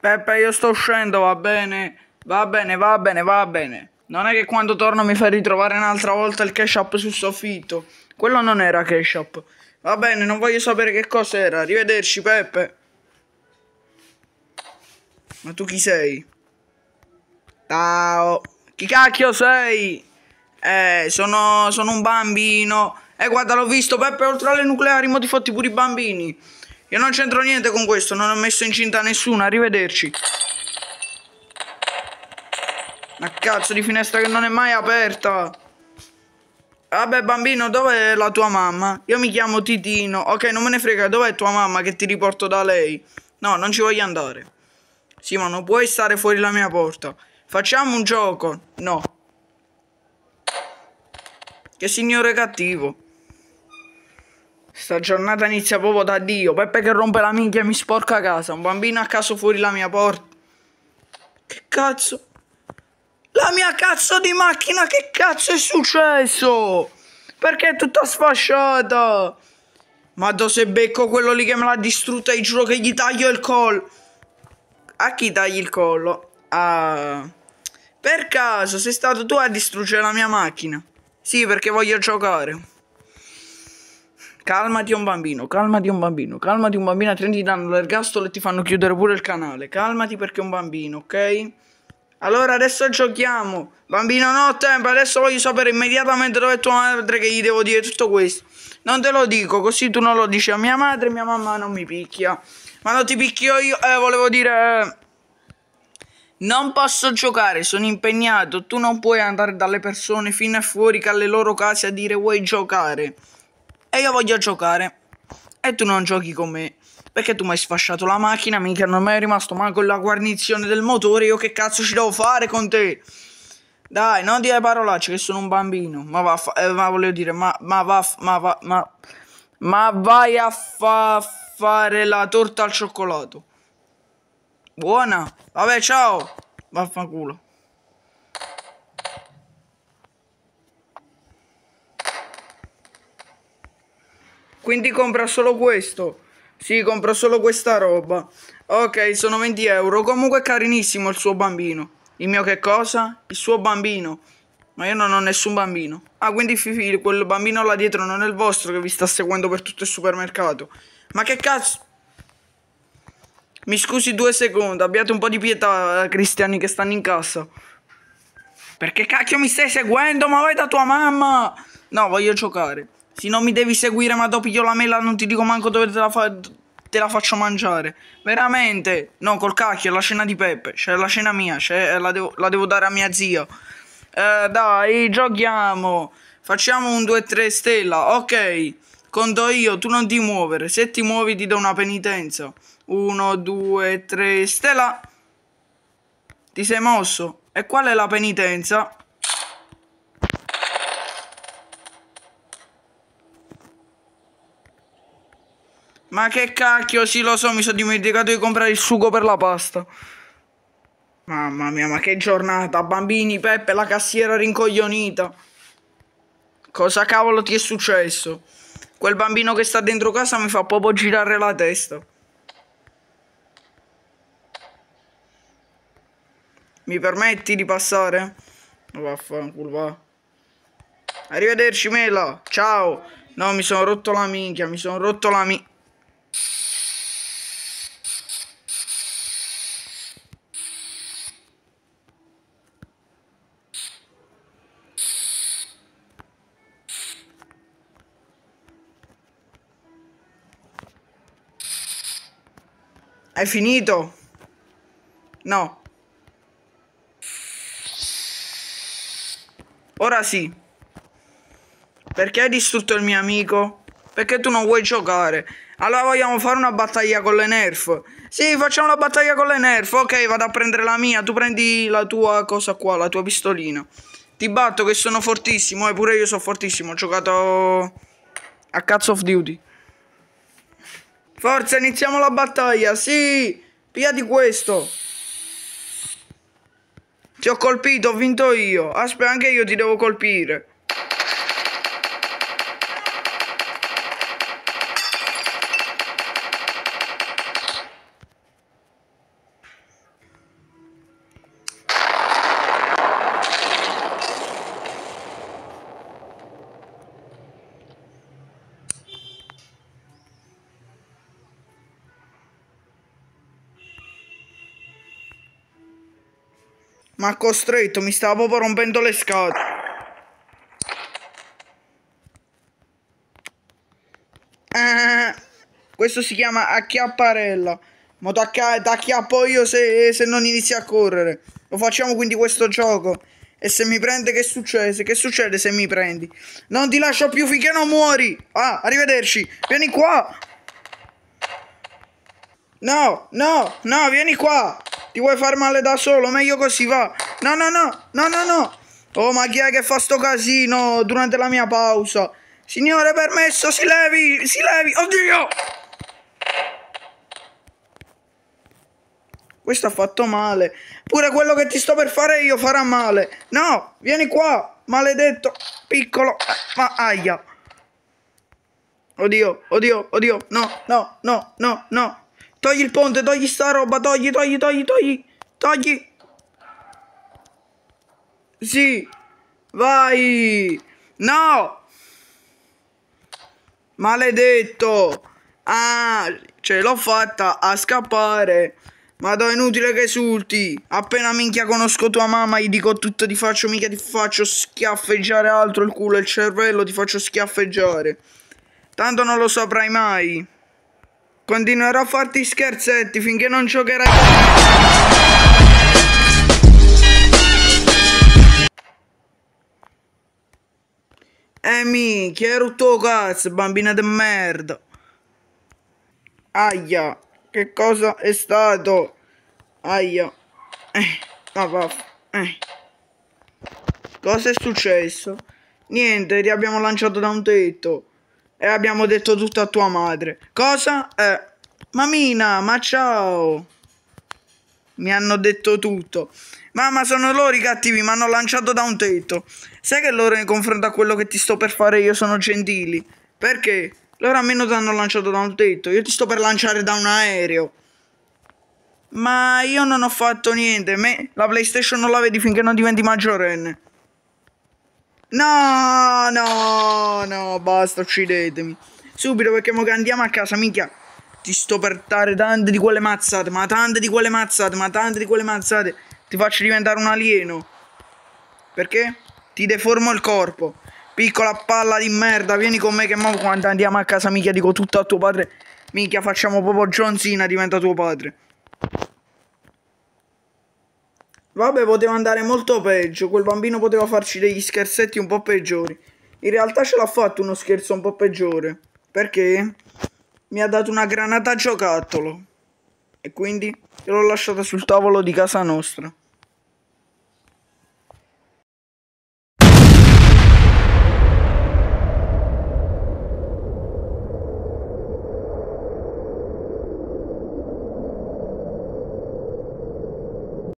Peppe, io sto uscendo, va bene? Va bene, va bene, va bene. Non è che quando torno mi fai ritrovare un'altra volta il ketchup sul soffitto. Quello non era ketchup. Va bene, non voglio sapere che cos'era. Arrivederci, Peppe. Ma tu chi sei? Ciao. Chi cacchio sei? Eh, sono, sono un bambino. eh, guarda, l'ho visto, Peppe, oltre alle nucleari, mo ti fotti pure i bambini. Io non c'entro niente con questo, non ho messo incinta nessuno, arrivederci. Una cazzo di finestra che non è mai aperta. Vabbè bambino, dov'è la tua mamma? Io mi chiamo Titino. Ok, non me ne frega, dov'è tua mamma che ti riporto da lei? No, non ci voglio andare. Sì, ma non puoi stare fuori la mia porta. Facciamo un gioco. No. Che signore cattivo. Sta giornata inizia proprio da Dio. Peppe che rompe la minchia e mi sporca a casa. Un bambino a caso fuori la mia porta. Che cazzo? La mia cazzo di macchina, che cazzo è successo? Perché è tutta sfasciata? Madò se becco quello lì che me l'ha distrutta e giuro che gli taglio il collo. A chi tagli il collo? Ah. Per caso sei stato tu a distruggere la mia macchina? Sì, perché voglio giocare. Calmati un bambino, calmati un bambino, calmati un bambino, altrimenti ti danno l'ergastolo e ti fanno chiudere pure il canale. Calmati perché è un bambino, ok? Allora adesso giochiamo. Bambino non ho tempo, adesso voglio sapere immediatamente dove è tua madre che gli devo dire tutto questo. Non te lo dico, così tu non lo dici a mia madre, mia mamma non mi picchia. Ma non ti picchio io, eh, volevo dire... Eh. Non posso giocare, sono impegnato. Tu non puoi andare dalle persone fino a fuori che alle loro case a dire vuoi giocare e io voglio giocare e tu non giochi con me perché tu mi hai sfasciato la macchina, mica non mi è rimasto mai con la guarnizione del motore, io che cazzo ci devo fare con te? Dai, non dire parolacce che sono un bambino, ma va, eh, ma volevo dire, ma, ma va, ma va, ma, ma vai a fa fare la torta al cioccolato. Buona, vabbè ciao, vaffanculo. Quindi compra solo questo. Sì, compra solo questa roba. Ok, sono 20 euro. Comunque è carinissimo il suo bambino. Il mio che cosa? Il suo bambino. Ma io non ho nessun bambino. Ah, quindi Fifi, quel bambino là dietro non è il vostro che vi sta seguendo per tutto il supermercato. Ma che cazzo? Mi scusi due secondi, abbiate un po' di pietà, cristiani che stanno in cassa. Perché cacchio mi stai seguendo? Ma vai da tua mamma! No, voglio giocare. Se non mi devi seguire, ma dopo io la mela non ti dico manco dove te la, fa te la faccio mangiare. Veramente. No, col cacchio, è la scena di Peppe. C'è cioè, la scena mia, cioè, la devo, la, devo, dare a mia zia. Eh, dai, giochiamo. Facciamo un 2-3 stella. Ok. Conto io, tu non ti muovere. Se ti muovi ti do una penitenza. 1, 2, 3, stella. Ti sei mosso? E qual è la penitenza? Ma che cacchio, sì lo so, mi sono dimenticato di comprare il sugo per la pasta. Mamma mia, ma che giornata, bambini, Peppe, la cassiera rincoglionita. Cosa cavolo ti è successo? Quel bambino che sta dentro casa mi fa proprio girare la testa. Mi permetti di passare? Vaffanculo, va. Arrivederci, Mela. Ciao. No, mi sono rotto la minchia, mi sono rotto la minchia. È finito? No. Ora sì. Perché hai distrutto il mio amico? Perché tu non vuoi giocare? Allora vogliamo fare una battaglia con le nerf. Sì, facciamo la battaglia con le nerf. Ok, vado a prendere la mia. Tu prendi la tua cosa qua, la tua pistolina. Ti batto che sono fortissimo. E eh, pure io sono fortissimo. Ho giocato a Cazzo of Duty. Forza, iniziamo la battaglia, sì! Via di questo! Ti ho colpito, ho vinto io. Aspetta, anche io ti devo colpire. Ma costretto, mi stavo proprio rompendo le scatole. Eh, questo si chiama acchiapparella. Ma t'acchiappo io se, se non inizi a correre. Lo facciamo quindi questo gioco. E se mi prende che succede? Che succede se mi prendi? Non ti lascio più finché non muori. Ah, arrivederci. Vieni qua. No, no, no, vieni qua. Ti vuoi far male da solo? Meglio così, va. No, no, no, no, no, no. Oh, ma chi è che fa sto casino durante la mia pausa? Signore, permesso, si levi, si levi. Oddio! Questo ha fatto male. Pure quello che ti sto per fare io farà male. No, vieni qua, maledetto, piccolo. Ma aia. Oddio, oddio, oddio. No, no, no, no, no. Togli il ponte, togli sta roba, togli, togli, togli, togli. Togli. Sì. Vai. No. Maledetto. Ah, ce l'ho fatta a scappare. Ma è inutile che esulti. Appena minchia conosco tua mamma, gli dico tutto, ti faccio mica, ti faccio schiaffeggiare altro il culo e il cervello, ti faccio schiaffeggiare. Tanto non lo saprai mai. Continuerò a farti scherzetti finché non giocherai. Emi, eh, chi è tuo cazzo, bambina di merda? Aia, che cosa è stato? Aia. Eh, ma ah, vaff. Eh. Cosa è successo? Niente, li abbiamo lanciato da un tetto e abbiamo detto tutto a tua madre. Cosa? Eh, mamina, ma ciao! Mi hanno detto tutto. Mamma, sono loro i cattivi, mi hanno lanciato da un tetto. Sai che loro in confronto a quello che ti sto per fare io sono gentili? Perché? Loro a meno ti hanno lanciato da un tetto, io ti sto per lanciare da un aereo. Ma io non ho fatto niente, me la PlayStation non la vedi finché non diventi maggiorenne. No, no, no, basta, uccidetemi. Subito perché mo andiamo a casa, minchia. Ti sto per dare tante di quelle mazzate, ma tante di quelle mazzate, ma tante di quelle mazzate. Ti faccio diventare un alieno. Perché? Ti deformo il corpo. Piccola palla di merda, vieni con me che mo quando andiamo a casa, minchia, dico tutto a tuo padre. Minchia, facciamo proprio John Cena diventa tuo padre. Vabbè, poteva andare molto peggio. Quel bambino poteva farci degli scherzetti un po' peggiori. In realtà ce l'ha fatto uno scherzo un po' peggiore. Perché? Mi ha dato una granata a giocattolo. E quindi l'ho lasciata sul tavolo di casa nostra.